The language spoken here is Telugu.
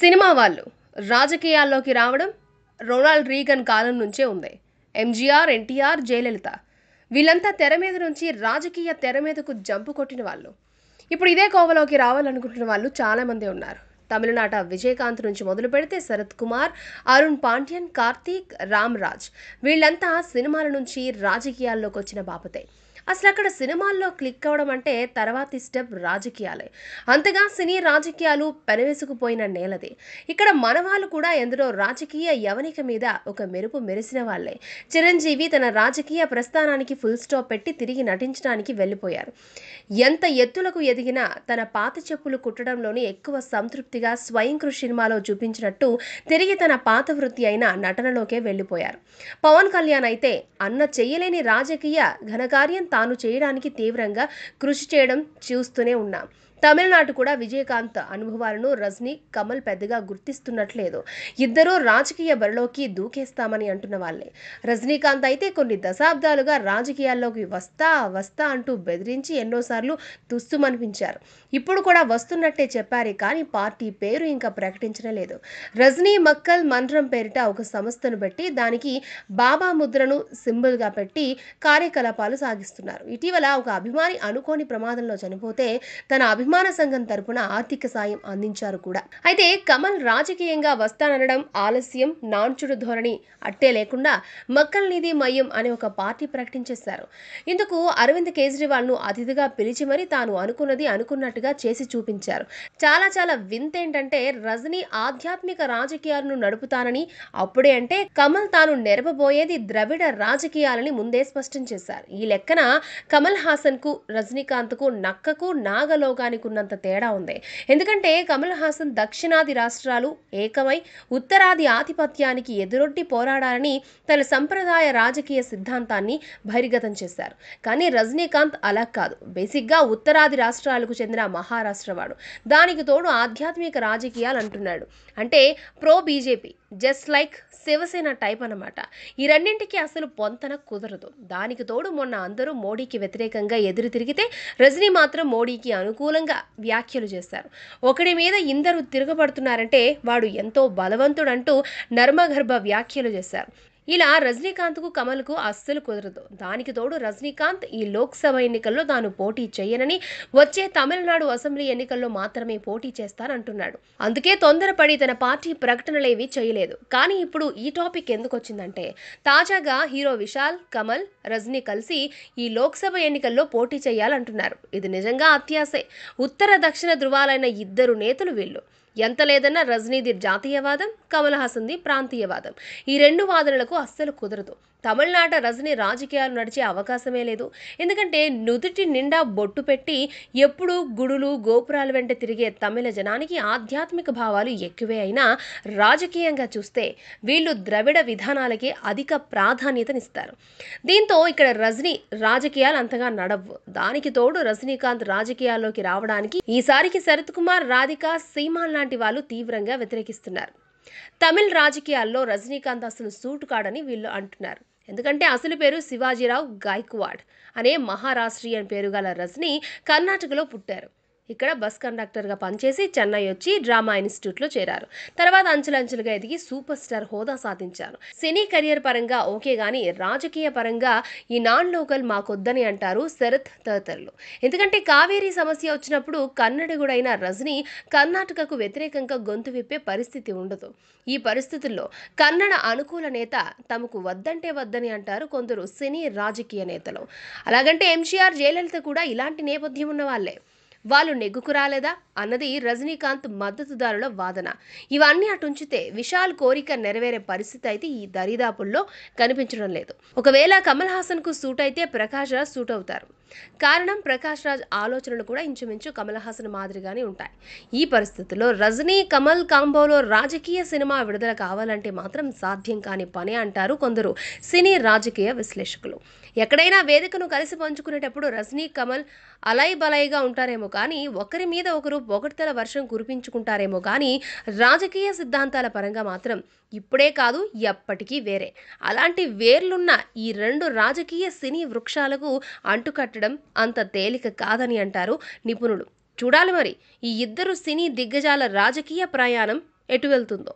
సినిమా వాళ్ళు రాజకీయాల్లోకి రావడం రొనాల్డ్ రీగన్ కాలం నుంచే ఉంది ఎంజీఆర్ ఎన్టీఆర్ జయలలిత వీళ్ళంతా తెర మీద నుంచి రాజకీయ తెర మీదకు జంపు కొట్టిన వాళ్ళు ఇప్పుడు ఇదే కోవలోకి రావాలనుకుంటున్న వాళ్ళు చాలామంది ఉన్నారు తమిళనాట విజయకాంత్ నుంచి మొదలు పెడితే శరత్ కుమార్ అరుణ్ పాండ్యన్ కార్తీక్ రామ్రాజ్ వీళ్ళంతా సినిమాల నుంచి రాజకీయాల్లోకి వచ్చిన బాపతే అసలు అక్కడ సినిమాల్లో క్లిక్ అవ్వడం అంటే తర్వాతి స్టెప్ రాజకీయాలే అంతగా సినీ రాజకీయాలు పెనవేసుకుపోయిన నేలది ఇక్కడ మనవాళ్ళు కూడా ఎందరో రాజకీయ యవనిక మీద ఒక మెరుపు మెరిసిన వాళ్లే చిరంజీవి తన రాజకీయ ప్రస్థానానికి ఫుల్ స్టాప్ పెట్టి తిరిగి నటించడానికి వెళ్ళిపోయారు ఎంత ఎత్తులకు ఎదిగినా తన పాత చెప్పులు కుట్టడంలోనే ఎక్కువ సంతృప్తిగా స్వయం కృషి సినిమాలో చూపించినట్టు తిరిగి తన పాత వృత్తి అయిన నటనలోకే వెళ్ళిపోయారు పవన్ కళ్యాణ్ అయితే అన్న చెయ్యలేని రాజకీయ ఘనకార్యం తాను చేయడానికి తీవ్రంగా కృషి చేయడం చూస్తూనే ఉన్నా తమిళనాడు కూడా విజయకాంత్ అనుభవాలను రజనీ కమల్ పెద్దగా గుర్తిస్తున్నట్లేదు ఇద్దరూ రాజకీయ బరిలోకి దూకేస్తామని అంటున్న వాళ్ళే రజనీకాంత్ అయితే కొన్ని దశాబ్దాలుగా రాజకీయాల్లోకి వస్తా వస్తా అంటూ బెదిరించి ఎన్నోసార్లు తుస్తుమనిపించారు ఇప్పుడు కూడా వస్తున్నట్టే చెప్పారు కానీ పార్టీ పేరు ఇంకా ప్రకటించడం లేదు రజనీ మక్కల్ మంత్రం పేరిట ఒక సంస్థను పెట్టి దానికి బాబా ముద్రను సింబల్గా పెట్టి కార్యకలాపాలు సాగిస్తున్నారు ఇటీవల ఒక అభిమాని అనుకోని ప్రమాదంలో చనిపోతే తన అభిమాన సంఘం తరపున ఆర్థిక సాయం అందించారు కూడా అయితే కమల్ రాజకీయంగా వస్తానడం ఆలస్యం నాన్చుడు ధోరణి అట్టే లేకుండా మక్కల్ నిధి మయం అనే ఒక పార్టీ ప్రకటించేశారు ఇందుకు అరవింద్ కేజ్రీవాల్ ను అతిథిగా పిలిచి మరీ తాను అనుకున్నది అనుకున్నట్టుగా చేసి చూపించారు చాలా చాలా వింతేంటంటే రజనీ ఆధ్యాత్మిక రాజకీయాలను నడుపుతానని అప్పుడే అంటే కమల్ తాను నెరపబోయేది ద్రవిడ రాజకీయాలని ముందే స్పష్టం చేశారు ఈ లెక్కన కమల్ హాసన్ కు రజనీకాంత్ కు నక్కకు నాగలోకానికి చూడడానికి ఉన్నంత తేడా ఉంది ఎందుకంటే కమల్ హాసన్ దక్షిణాది రాష్ట్రాలు ఏకమై ఉత్తరాది ఆధిపత్యానికి ఎదురొడ్డి పోరాడాలని తన సంప్రదాయ రాజకీయ సిద్ధాంతాన్ని బహిర్గతం చేశారు కానీ రజనీకాంత్ అలా కాదు బేసిక్గా ఉత్తరాది రాష్ట్రాలకు చెందిన మహారాష్ట్ర వాడు దానికి తోడు ఆధ్యాత్మిక రాజకీయాలు అంటున్నాడు అంటే pro BJP just like Shiv Sena type అనమాట ఈ రెండింటికి అసలు పొంతన కుదరదు దానికి తోడు మొన్న అందరూ మోడీకి వ్యతిరేకంగా ఎదురు తిరిగితే రజనీ మాత్రం మోడీకి అనుకూలంగా విధంగా వ్యాఖ్యలు చేశారు ఒకడి మీద ఇందరు తిరగబడుతున్నారంటే వాడు ఎంతో బలవంతుడంటూ నర్మగర్భ వ్యాఖ్యలు చేశారు ఇలా రజనీకాంత్కు కమల్కు అస్సలు కుదరదు దానికి తోడు రజనీకాంత్ ఈ లోక్సభ ఎన్నికల్లో తాను పోటీ చేయనని వచ్చే తమిళనాడు అసెంబ్లీ ఎన్నికల్లో మాత్రమే పోటీ చేస్తానంటున్నాడు అందుకే తొందరపడి తన పార్టీ ప్రకటనలేవి చేయలేదు కానీ ఇప్పుడు ఈ టాపిక్ ఎందుకు వచ్చిందంటే తాజాగా హీరో విశాల్ కమల్ రజనీ కలిసి ఈ లోక్సభ ఎన్నికల్లో పోటీ చేయాలంటున్నారు ఇది నిజంగా అత్యాసే ఉత్తర దక్షిణ ధృవాలైన ఇద్దరు నేతలు వీళ్ళు ఎంత లేదన్నా రజనీది జాతీయవాదం కమల్ హాసన్ది ప్రాంతీయవాదం ఈ రెండు వాదనలకు అస్సలు కుదరదు తమిళనాట రజని రాజకీయాలు నడిచే అవకాశమే లేదు ఎందుకంటే నుదుటి నిండా బొట్టు పెట్టి ఎప్పుడూ గుడులు గోపురాల వెంట తిరిగే తమిళ జనానికి ఆధ్యాత్మిక భావాలు ఎక్కువే అయినా రాజకీయంగా చూస్తే వీళ్ళు ద్రవిడ విధానాలకే అధిక ప్రాధాన్యతనిస్తారు దీంతో ఇక్కడ రజని రాజకీయాలు అంతగా నడవు దానికి తోడు రజనీకాంత్ రాజకీయాల్లోకి రావడానికి ఈసారికి శరత్ కుమార్ రాధిక సీమాన్ లాంటి వాళ్ళు తీవ్రంగా వ్యతిరేకిస్తున్నారు తమిళ రాజకీయాల్లో రజనీకాంత్ అసలు సూటు కాడని వీళ్ళు అంటున్నారు ఎందుకంటే అసలు పేరు శివాజీరావు గాయక్వాడ్ అనే మహారాష్ట్రీయన్ పేరు గల రజని కర్ణాటకలో పుట్టారు ఇక్కడ బస్ కండక్టర్గా పనిచేసి చెన్నై వచ్చి డ్రామా ఇన్స్టిట్యూట్లో చేరారు తర్వాత అంచులంచులుగా ఎదిగి సూపర్ స్టార్ హోదా సాధించారు సినీ కెరియర్ పరంగా ఓకే గానీ రాజకీయ పరంగా ఈ నాన్ లోకల్ మాకొద్దని అంటారు శరత్ తదితరులు ఎందుకంటే కావేరీ సమస్య వచ్చినప్పుడు కన్నడిగుడైన రజనీ కర్ణాటకకు వ్యతిరేకంగా గొంతు విప్పే పరిస్థితి ఉండదు ఈ పరిస్థితుల్లో కన్నడ అనుకూల నేత తమకు వద్దంటే వద్దని అంటారు కొందరు సినీ రాజకీయ నేతలు అలాగంటే ఎంసీఆర్ జయలలిత కూడా ఇలాంటి నేపథ్యం ఉన్న వాళ్ళే వాళ్ళు నెగ్గుకు రాలేదా అన్నది రజనీకాంత్ మద్దతుదారుల వాదన ఇవన్నీ అటుంచితే విశాల్ కోరిక నెరవేరే పరిస్థితి అయితే ఈ దరిదాపుల్లో కనిపించడం లేదు ఒకవేళ కమల్ హాసన్కు సూట్ అయితే ప్రకాష్ రాజ్ సూట్ అవుతారు కారణం ప్రకాష్ రాజ్ ఆలోచనలు కూడా ఇంచుమించు కమల్ హాసన్ మాదిరిగానే ఉంటాయి ఈ పరిస్థితుల్లో రజనీ కమల్ కాంబోలో రాజకీయ సినిమా విడుదల కావాలంటే మాత్రం సాధ్యం కాని పని అంటారు కొందరు సినీ రాజకీయ విశ్లేషకులు ఎక్కడైనా వేదికను కలిసి పంచుకునేటప్పుడు రజనీ కమల్ అలై బలైగా ఉంటారేమో కానీ ఒకరి మీద ఒకరు పొగడ్తల వర్షం కురిపించుకుంటారేమో కానీ రాజకీయ సిద్ధాంతాల పరంగా మాత్రం ఇప్పుడే కాదు ఎప్పటికీ వేరే అలాంటి వేర్లున్న ఈ రెండు రాజకీయ సినీ వృక్షాలకు అంటుకట్టడం అంత తేలిక కాదని అంటారు నిపుణులు చూడాలి మరి ఈ ఇద్దరు సినీ దిగ్గజాల రాజకీయ ప్రయాణం ఎటు వెళ్తుందో